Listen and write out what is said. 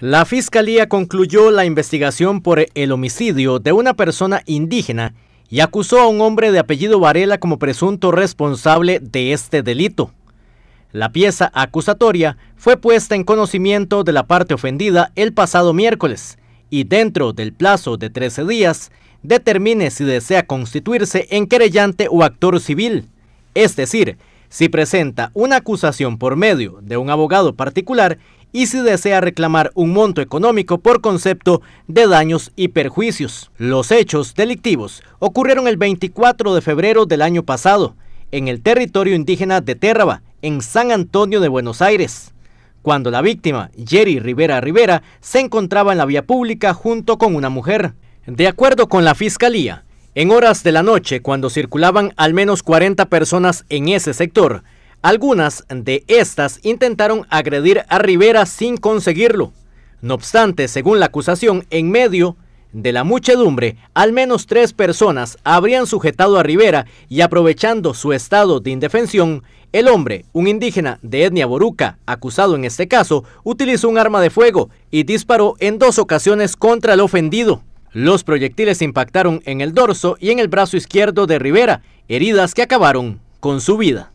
La fiscalía concluyó la investigación por el homicidio de una persona indígena y acusó a un hombre de apellido Varela como presunto responsable de este delito. La pieza acusatoria fue puesta en conocimiento de la parte ofendida el pasado miércoles y dentro del plazo de 13 días determine si desea constituirse en querellante o actor civil, es decir, si presenta una acusación por medio de un abogado particular y si desea reclamar un monto económico por concepto de daños y perjuicios. Los hechos delictivos ocurrieron el 24 de febrero del año pasado en el territorio indígena de Térraba, en San Antonio de Buenos Aires, cuando la víctima, Jerry Rivera Rivera, se encontraba en la vía pública junto con una mujer. De acuerdo con la Fiscalía, en horas de la noche, cuando circulaban al menos 40 personas en ese sector, algunas de estas intentaron agredir a Rivera sin conseguirlo. No obstante, según la acusación, en medio de la muchedumbre, al menos tres personas habrían sujetado a Rivera y aprovechando su estado de indefensión, el hombre, un indígena de etnia boruca, acusado en este caso, utilizó un arma de fuego y disparó en dos ocasiones contra el ofendido. Los proyectiles impactaron en el dorso y en el brazo izquierdo de Rivera, heridas que acabaron con su vida.